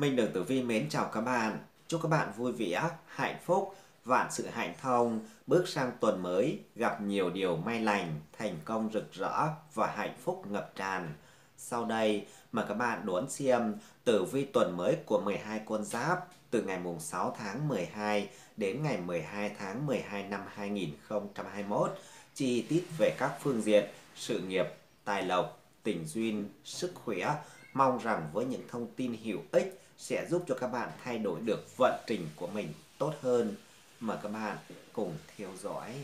Mình được Tử Vi mến chào các bạn. Chúc các bạn vui vẻ, hạnh phúc, vạn sự hạnh thông, bước sang tuần mới, gặp nhiều điều may lành, thành công rực rỡ và hạnh phúc ngập tràn. Sau đây, mời các bạn đón xem tử vi tuần mới của 12 con giáp từ ngày mùng 6 tháng 12 đến ngày 12 tháng 12 năm 2021, chi tiết về các phương diện sự nghiệp, tài lộc, tình duyên, sức khỏe. Mong rằng với những thông tin hữu ích sẽ giúp cho các bạn thay đổi được vận trình của mình tốt hơn. Mời các bạn cùng theo dõi.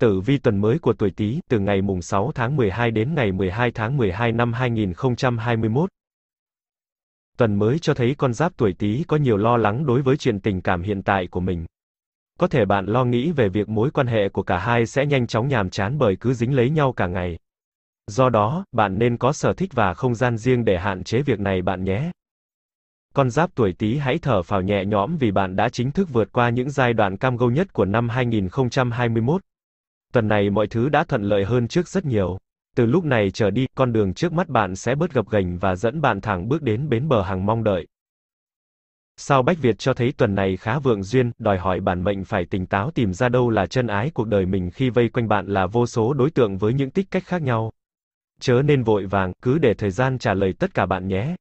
Tử vi tuần mới của tuổi Tý từ ngày mùng 6 tháng 12 đến ngày 12 tháng 12 năm 2021. Tuần mới cho thấy con giáp tuổi Tý có nhiều lo lắng đối với chuyện tình cảm hiện tại của mình. Có thể bạn lo nghĩ về việc mối quan hệ của cả hai sẽ nhanh chóng nhàm chán bởi cứ dính lấy nhau cả ngày. Do đó, bạn nên có sở thích và không gian riêng để hạn chế việc này bạn nhé. Con giáp tuổi Tý hãy thở phào nhẹ nhõm vì bạn đã chính thức vượt qua những giai đoạn cam go nhất của năm 2021. Tuần này mọi thứ đã thuận lợi hơn trước rất nhiều. Từ lúc này trở đi, con đường trước mắt bạn sẽ bớt gập ghềnh và dẫn bạn thẳng bước đến bến bờ hàng mong đợi. Sao Bách Việt cho thấy tuần này khá vượng duyên, đòi hỏi bản mệnh phải tỉnh táo tìm ra đâu là chân ái cuộc đời mình khi vây quanh bạn là vô số đối tượng với những tích cách khác nhau chớ nên vội vàng, cứ để thời gian trả lời tất cả bạn nhé.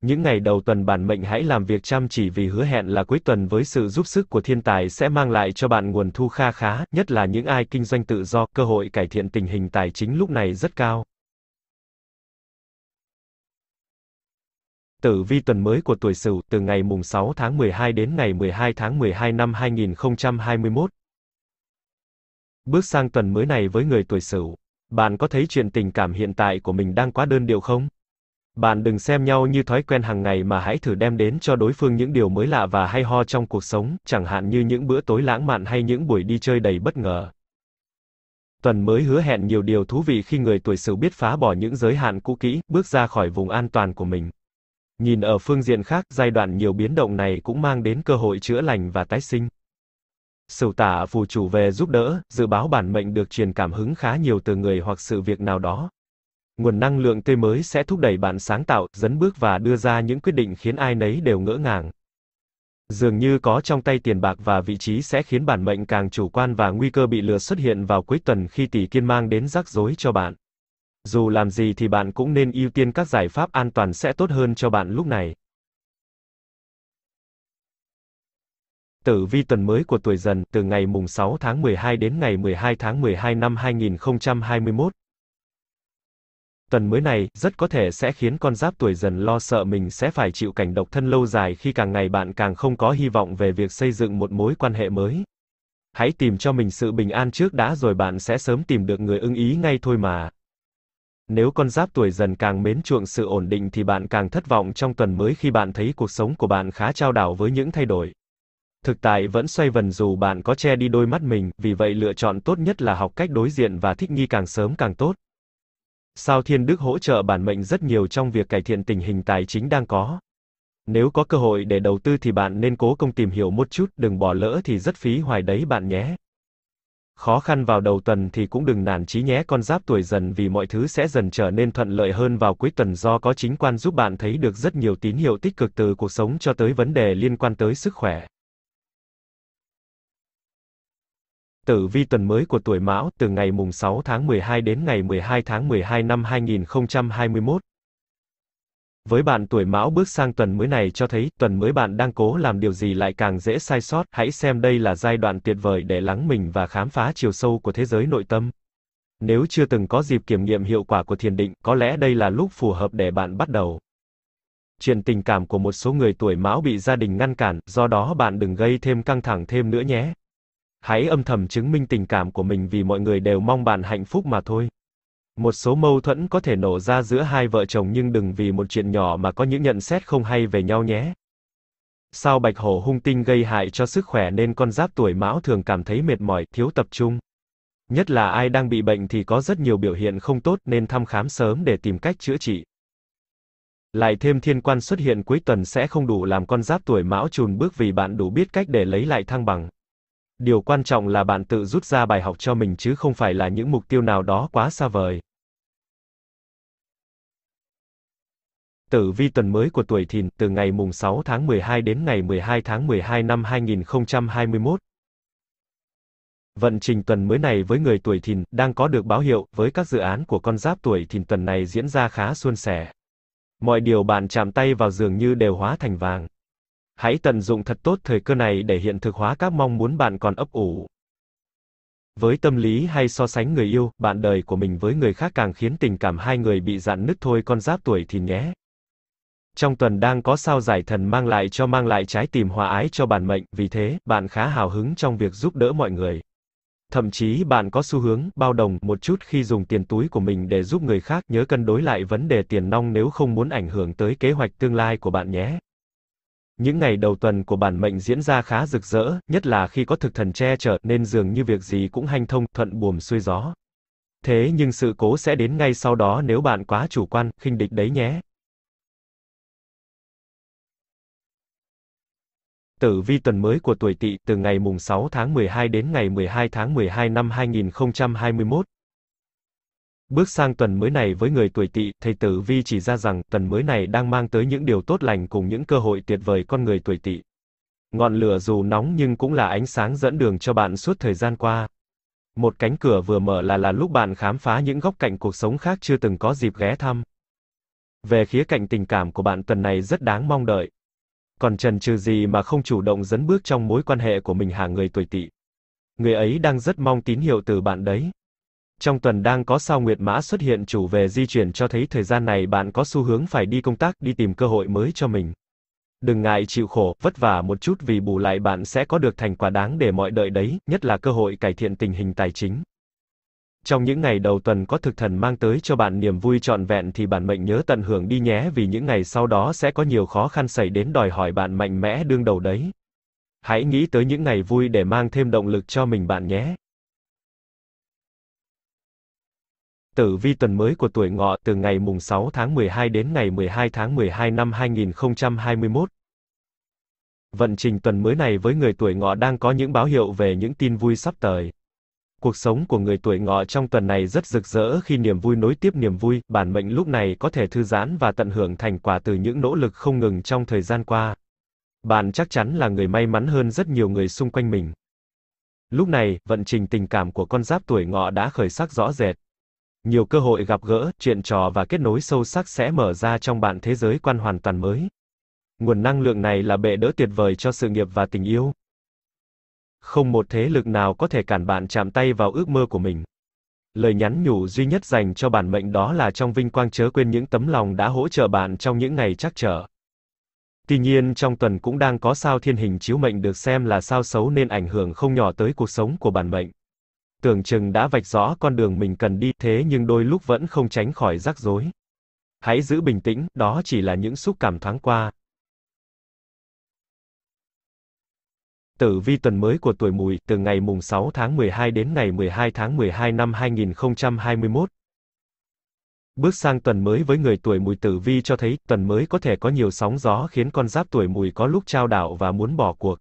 Những ngày đầu tuần bản mệnh hãy làm việc chăm chỉ vì hứa hẹn là cuối tuần với sự giúp sức của thiên tài sẽ mang lại cho bạn nguồn thu kha khá, nhất là những ai kinh doanh tự do, cơ hội cải thiện tình hình tài chính lúc này rất cao. Tử vi tuần mới của tuổi Sửu từ ngày mùng 6 tháng 12 đến ngày 12 tháng 12 năm 2021. Bước sang tuần mới này với người tuổi Sửu bạn có thấy chuyện tình cảm hiện tại của mình đang quá đơn điệu không? Bạn đừng xem nhau như thói quen hàng ngày mà hãy thử đem đến cho đối phương những điều mới lạ và hay ho trong cuộc sống, chẳng hạn như những bữa tối lãng mạn hay những buổi đi chơi đầy bất ngờ. Tuần mới hứa hẹn nhiều điều thú vị khi người tuổi Sửu biết phá bỏ những giới hạn cũ kỹ, bước ra khỏi vùng an toàn của mình. Nhìn ở phương diện khác, giai đoạn nhiều biến động này cũng mang đến cơ hội chữa lành và tái sinh. Sửu tả phù chủ về giúp đỡ, dự báo bản mệnh được truyền cảm hứng khá nhiều từ người hoặc sự việc nào đó. Nguồn năng lượng tươi mới sẽ thúc đẩy bạn sáng tạo, dấn bước và đưa ra những quyết định khiến ai nấy đều ngỡ ngàng. Dường như có trong tay tiền bạc và vị trí sẽ khiến bản mệnh càng chủ quan và nguy cơ bị lừa xuất hiện vào cuối tuần khi tỷ kiên mang đến rắc rối cho bạn. Dù làm gì thì bạn cũng nên ưu tiên các giải pháp an toàn sẽ tốt hơn cho bạn lúc này. Tử vi tuần mới của tuổi dần, từ ngày mùng 6 tháng 12 đến ngày 12 tháng 12 năm 2021. Tuần mới này, rất có thể sẽ khiến con giáp tuổi dần lo sợ mình sẽ phải chịu cảnh độc thân lâu dài khi càng ngày bạn càng không có hy vọng về việc xây dựng một mối quan hệ mới. Hãy tìm cho mình sự bình an trước đã rồi bạn sẽ sớm tìm được người ưng ý ngay thôi mà. Nếu con giáp tuổi dần càng mến chuộng sự ổn định thì bạn càng thất vọng trong tuần mới khi bạn thấy cuộc sống của bạn khá trao đảo với những thay đổi thực tại vẫn xoay vần dù bạn có che đi đôi mắt mình, vì vậy lựa chọn tốt nhất là học cách đối diện và thích nghi càng sớm càng tốt. Sao Thiên Đức hỗ trợ bản mệnh rất nhiều trong việc cải thiện tình hình tài chính đang có. Nếu có cơ hội để đầu tư thì bạn nên cố công tìm hiểu một chút, đừng bỏ lỡ thì rất phí hoài đấy bạn nhé. Khó khăn vào đầu tuần thì cũng đừng nản chí nhé con giáp tuổi dần vì mọi thứ sẽ dần trở nên thuận lợi hơn vào cuối tuần do có chính quan giúp bạn thấy được rất nhiều tín hiệu tích cực từ cuộc sống cho tới vấn đề liên quan tới sức khỏe. Tử vi tuần mới của tuổi Mão từ ngày mùng 6 tháng 12 đến ngày 12 tháng 12 năm 2021. Với bạn tuổi Mão bước sang tuần mới này cho thấy tuần mới bạn đang cố làm điều gì lại càng dễ sai sót, hãy xem đây là giai đoạn tuyệt vời để lắng mình và khám phá chiều sâu của thế giới nội tâm. Nếu chưa từng có dịp kiểm nghiệm hiệu quả của thiền định, có lẽ đây là lúc phù hợp để bạn bắt đầu. Chuyện tình cảm của một số người tuổi Mão bị gia đình ngăn cản, do đó bạn đừng gây thêm căng thẳng thêm nữa nhé hãy âm thầm chứng minh tình cảm của mình vì mọi người đều mong bạn hạnh phúc mà thôi. Một số mâu thuẫn có thể nổ ra giữa hai vợ chồng nhưng đừng vì một chuyện nhỏ mà có những nhận xét không hay về nhau nhé. Sao bạch hổ hung tinh gây hại cho sức khỏe nên con giáp tuổi mão thường cảm thấy mệt mỏi, thiếu tập trung. Nhất là ai đang bị bệnh thì có rất nhiều biểu hiện không tốt nên thăm khám sớm để tìm cách chữa trị. Lại thêm thiên quan xuất hiện cuối tuần sẽ không đủ làm con giáp tuổi mão trùn bước vì bạn đủ biết cách để lấy lại thăng bằng. Điều quan trọng là bạn tự rút ra bài học cho mình chứ không phải là những mục tiêu nào đó quá xa vời. Tử vi tuần mới của tuổi Thìn từ ngày mùng 6 tháng 12 đến ngày 12 tháng 12 năm 2021. Vận trình tuần mới này với người tuổi Thìn đang có được báo hiệu với các dự án của con giáp tuổi Thìn tuần này diễn ra khá suôn sẻ. Mọi điều bạn chạm tay vào dường như đều hóa thành vàng. Hãy tận dụng thật tốt thời cơ này để hiện thực hóa các mong muốn bạn còn ấp ủ. Với tâm lý hay so sánh người yêu, bạn đời của mình với người khác càng khiến tình cảm hai người bị dạn nứt thôi con giáp tuổi thì nhé. Trong tuần đang có sao giải thần mang lại cho mang lại trái tim hòa ái cho bản mệnh, vì thế, bạn khá hào hứng trong việc giúp đỡ mọi người. Thậm chí bạn có xu hướng bao đồng một chút khi dùng tiền túi của mình để giúp người khác, nhớ cân đối lại vấn đề tiền nong nếu không muốn ảnh hưởng tới kế hoạch tương lai của bạn nhé. Những ngày đầu tuần của bản mệnh diễn ra khá rực rỡ, nhất là khi có thực thần che chở, nên dường như việc gì cũng hanh thông, thuận buồm xuôi gió. Thế nhưng sự cố sẽ đến ngay sau đó nếu bạn quá chủ quan, khinh địch đấy nhé. Tử vi tuần mới của tuổi Tỵ từ ngày mùng 6 tháng 12 đến ngày 12 tháng 12 năm 2021. Bước sang tuần mới này với người tuổi tỵ, thầy tử vi chỉ ra rằng tuần mới này đang mang tới những điều tốt lành cùng những cơ hội tuyệt vời con người tuổi tỵ. Ngọn lửa dù nóng nhưng cũng là ánh sáng dẫn đường cho bạn suốt thời gian qua. Một cánh cửa vừa mở là là lúc bạn khám phá những góc cạnh cuộc sống khác chưa từng có dịp ghé thăm. Về khía cạnh tình cảm của bạn tuần này rất đáng mong đợi. Còn trần trừ gì mà không chủ động dẫn bước trong mối quan hệ của mình hả người tuổi tỵ. Người ấy đang rất mong tín hiệu từ bạn đấy trong tuần đang có sao Nguyệt Mã xuất hiện chủ về di chuyển cho thấy thời gian này bạn có xu hướng phải đi công tác, đi tìm cơ hội mới cho mình. Đừng ngại chịu khổ, vất vả một chút vì bù lại bạn sẽ có được thành quả đáng để mọi đợi đấy, nhất là cơ hội cải thiện tình hình tài chính. Trong những ngày đầu tuần có thực thần mang tới cho bạn niềm vui trọn vẹn thì bản mệnh nhớ tận hưởng đi nhé vì những ngày sau đó sẽ có nhiều khó khăn xảy đến đòi hỏi bạn mạnh mẽ đương đầu đấy. Hãy nghĩ tới những ngày vui để mang thêm động lực cho mình bạn nhé. Tử vi tuần mới của tuổi ngọ từ ngày mùng 6 tháng 12 đến ngày 12 tháng 12 năm 2021. Vận trình tuần mới này với người tuổi ngọ đang có những báo hiệu về những tin vui sắp tới. Cuộc sống của người tuổi ngọ trong tuần này rất rực rỡ khi niềm vui nối tiếp niềm vui, bản mệnh lúc này có thể thư giãn và tận hưởng thành quả từ những nỗ lực không ngừng trong thời gian qua. Bạn chắc chắn là người may mắn hơn rất nhiều người xung quanh mình. Lúc này, vận trình tình cảm của con giáp tuổi ngọ đã khởi sắc rõ rệt nhiều cơ hội gặp gỡ, chuyện trò và kết nối sâu sắc sẽ mở ra trong bạn thế giới quan hoàn toàn mới. Nguồn năng lượng này là bệ đỡ tuyệt vời cho sự nghiệp và tình yêu. Không một thế lực nào có thể cản bạn chạm tay vào ước mơ của mình. Lời nhắn nhủ duy nhất dành cho bản mệnh đó là trong vinh quang chớ quên những tấm lòng đã hỗ trợ bạn trong những ngày chắc trở. Tuy nhiên trong tuần cũng đang có sao thiên hình chiếu mệnh được xem là sao xấu nên ảnh hưởng không nhỏ tới cuộc sống của bản mệnh tưởng chừng đã vạch rõ con đường mình cần đi, thế nhưng đôi lúc vẫn không tránh khỏi rắc rối. Hãy giữ bình tĩnh, đó chỉ là những xúc cảm thoáng qua. Tử vi tuần mới của tuổi Mùi, từ ngày mùng 6 tháng 12 đến ngày 12 tháng 12 năm 2021. Bước sang tuần mới với người tuổi Mùi tử vi cho thấy, tuần mới có thể có nhiều sóng gió khiến con giáp tuổi Mùi có lúc trao đảo và muốn bỏ cuộc.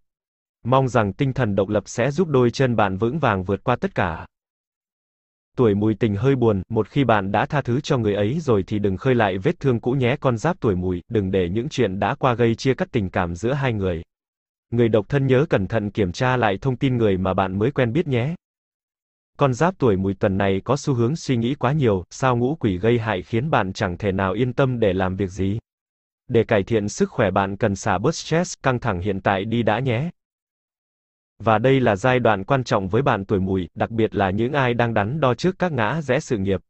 Mong rằng tinh thần độc lập sẽ giúp đôi chân bạn vững vàng vượt qua tất cả. Tuổi mùi tình hơi buồn, một khi bạn đã tha thứ cho người ấy rồi thì đừng khơi lại vết thương cũ nhé con giáp tuổi mùi, đừng để những chuyện đã qua gây chia cắt tình cảm giữa hai người. Người độc thân nhớ cẩn thận kiểm tra lại thông tin người mà bạn mới quen biết nhé. Con giáp tuổi mùi tuần này có xu hướng suy nghĩ quá nhiều, sao ngũ quỷ gây hại khiến bạn chẳng thể nào yên tâm để làm việc gì. Để cải thiện sức khỏe bạn cần xả bớt stress, căng thẳng hiện tại đi đã nhé. Và đây là giai đoạn quan trọng với bạn tuổi mùi, đặc biệt là những ai đang đắn đo trước các ngã rẽ sự nghiệp.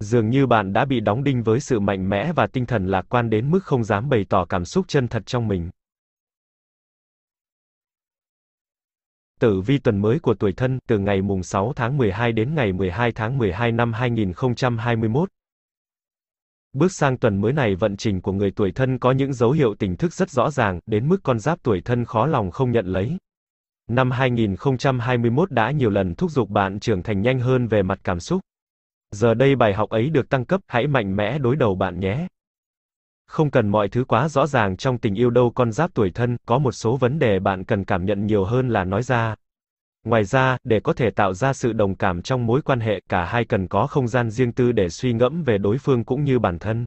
Dường như bạn đã bị đóng đinh với sự mạnh mẽ và tinh thần lạc quan đến mức không dám bày tỏ cảm xúc chân thật trong mình. Tử vi tuần mới của tuổi thân từ ngày mùng 6 tháng 12 đến ngày 12 tháng 12 năm 2021. Bước sang tuần mới này vận trình của người tuổi thân có những dấu hiệu tỉnh thức rất rõ ràng, đến mức con giáp tuổi thân khó lòng không nhận lấy. Năm 2021 đã nhiều lần thúc giục bạn trưởng thành nhanh hơn về mặt cảm xúc. Giờ đây bài học ấy được tăng cấp, hãy mạnh mẽ đối đầu bạn nhé. Không cần mọi thứ quá rõ ràng trong tình yêu đâu con giáp tuổi thân, có một số vấn đề bạn cần cảm nhận nhiều hơn là nói ra. Ngoài ra, để có thể tạo ra sự đồng cảm trong mối quan hệ, cả hai cần có không gian riêng tư để suy ngẫm về đối phương cũng như bản thân.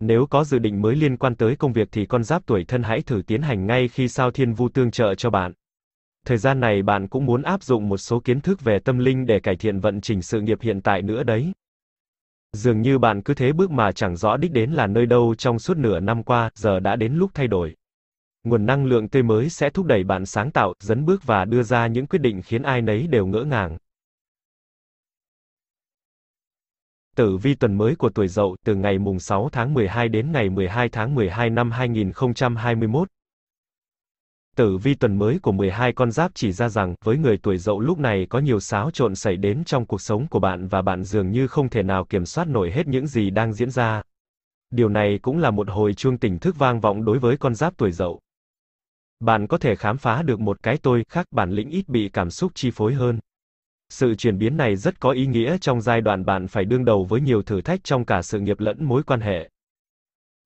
Nếu có dự định mới liên quan tới công việc thì con giáp tuổi thân hãy thử tiến hành ngay khi sao thiên vu tương trợ cho bạn thời gian này bạn cũng muốn áp dụng một số kiến thức về tâm linh để cải thiện vận trình sự nghiệp hiện tại nữa đấy. Dường như bạn cứ thế bước mà chẳng rõ đích đến là nơi đâu trong suốt nửa năm qua, giờ đã đến lúc thay đổi. Nguồn năng lượng tươi mới sẽ thúc đẩy bạn sáng tạo, dấn bước và đưa ra những quyết định khiến ai nấy đều ngỡ ngàng. Tử vi tuần mới của tuổi Dậu từ ngày mùng 6 tháng 12 đến ngày 12 tháng 12 năm 2021. Tử vi tuần mới của 12 con giáp chỉ ra rằng, với người tuổi dậu lúc này có nhiều xáo trộn xảy đến trong cuộc sống của bạn và bạn dường như không thể nào kiểm soát nổi hết những gì đang diễn ra. Điều này cũng là một hồi chuông tỉnh thức vang vọng đối với con giáp tuổi dậu. Bạn có thể khám phá được một cái tôi khác bản lĩnh ít bị cảm xúc chi phối hơn. Sự chuyển biến này rất có ý nghĩa trong giai đoạn bạn phải đương đầu với nhiều thử thách trong cả sự nghiệp lẫn mối quan hệ.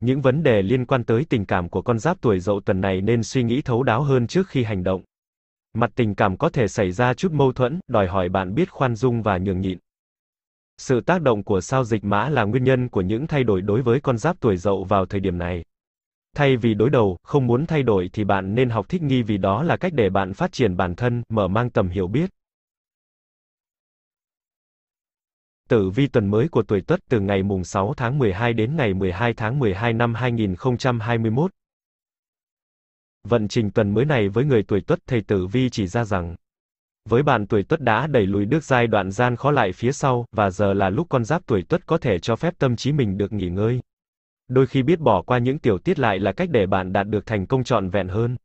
Những vấn đề liên quan tới tình cảm của con giáp tuổi dậu tuần này nên suy nghĩ thấu đáo hơn trước khi hành động. Mặt tình cảm có thể xảy ra chút mâu thuẫn, đòi hỏi bạn biết khoan dung và nhường nhịn. Sự tác động của sao dịch mã là nguyên nhân của những thay đổi đối với con giáp tuổi dậu vào thời điểm này. Thay vì đối đầu, không muốn thay đổi thì bạn nên học thích nghi vì đó là cách để bạn phát triển bản thân, mở mang tầm hiểu biết. Tử vi tuần mới của tuổi Tuất từ ngày mùng 6 tháng 12 đến ngày 12 tháng 12 năm 2021. Vận trình tuần mới này với người tuổi Tuất thầy Tử vi chỉ ra rằng với bạn tuổi Tuất đã đẩy lùi được giai đoạn gian khó lại phía sau và giờ là lúc con giáp tuổi Tuất có thể cho phép tâm trí mình được nghỉ ngơi. Đôi khi biết bỏ qua những tiểu tiết lại là cách để bạn đạt được thành công trọn vẹn hơn.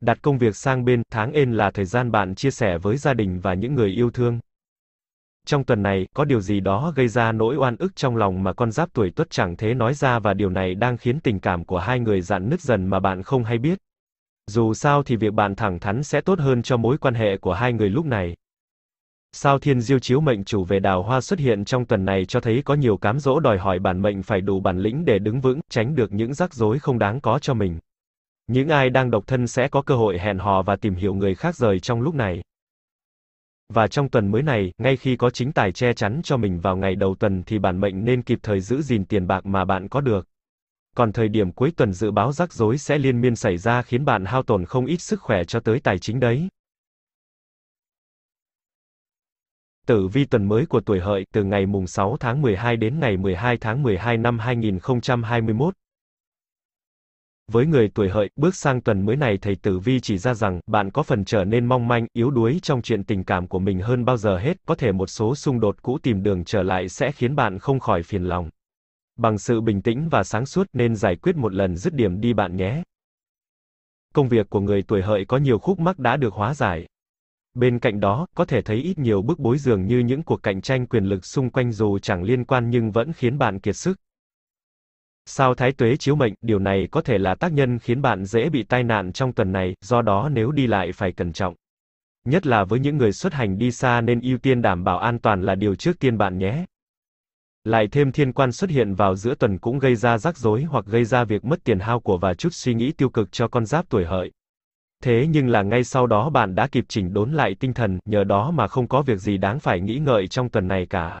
Đặt công việc sang bên, tháng ên là thời gian bạn chia sẻ với gia đình và những người yêu thương trong tuần này, có điều gì đó gây ra nỗi oan ức trong lòng mà con giáp tuổi tuất chẳng thế nói ra và điều này đang khiến tình cảm của hai người dạn nứt dần mà bạn không hay biết. Dù sao thì việc bạn thẳng thắn sẽ tốt hơn cho mối quan hệ của hai người lúc này. Sao thiên diêu chiếu mệnh chủ về đào hoa xuất hiện trong tuần này cho thấy có nhiều cám dỗ đòi hỏi bản mệnh phải đủ bản lĩnh để đứng vững, tránh được những rắc rối không đáng có cho mình. Những ai đang độc thân sẽ có cơ hội hẹn hò và tìm hiểu người khác rời trong lúc này. Và trong tuần mới này, ngay khi có chính tài che chắn cho mình vào ngày đầu tuần thì bản mệnh nên kịp thời giữ gìn tiền bạc mà bạn có được. Còn thời điểm cuối tuần dự báo rắc rối sẽ liên miên xảy ra khiến bạn hao tổn không ít sức khỏe cho tới tài chính đấy. Tử vi tuần mới của tuổi hợi từ ngày mùng 6 tháng 12 đến ngày 12 tháng 12 năm 2021. Với người tuổi hợi, bước sang tuần mới này thầy Tử Vi chỉ ra rằng, bạn có phần trở nên mong manh, yếu đuối trong chuyện tình cảm của mình hơn bao giờ hết, có thể một số xung đột cũ tìm đường trở lại sẽ khiến bạn không khỏi phiền lòng. Bằng sự bình tĩnh và sáng suốt nên giải quyết một lần dứt điểm đi bạn nhé. Công việc của người tuổi hợi có nhiều khúc mắc đã được hóa giải. Bên cạnh đó, có thể thấy ít nhiều bức bối dường như những cuộc cạnh tranh quyền lực xung quanh dù chẳng liên quan nhưng vẫn khiến bạn kiệt sức. Sao thái tuế chiếu mệnh, điều này có thể là tác nhân khiến bạn dễ bị tai nạn trong tuần này, do đó nếu đi lại phải cẩn trọng. Nhất là với những người xuất hành đi xa nên ưu tiên đảm bảo an toàn là điều trước tiên bạn nhé. Lại thêm thiên quan xuất hiện vào giữa tuần cũng gây ra rắc rối hoặc gây ra việc mất tiền hao của và chút suy nghĩ tiêu cực cho con giáp tuổi hợi. Thế nhưng là ngay sau đó bạn đã kịp chỉnh đốn lại tinh thần, nhờ đó mà không có việc gì đáng phải nghĩ ngợi trong tuần này cả.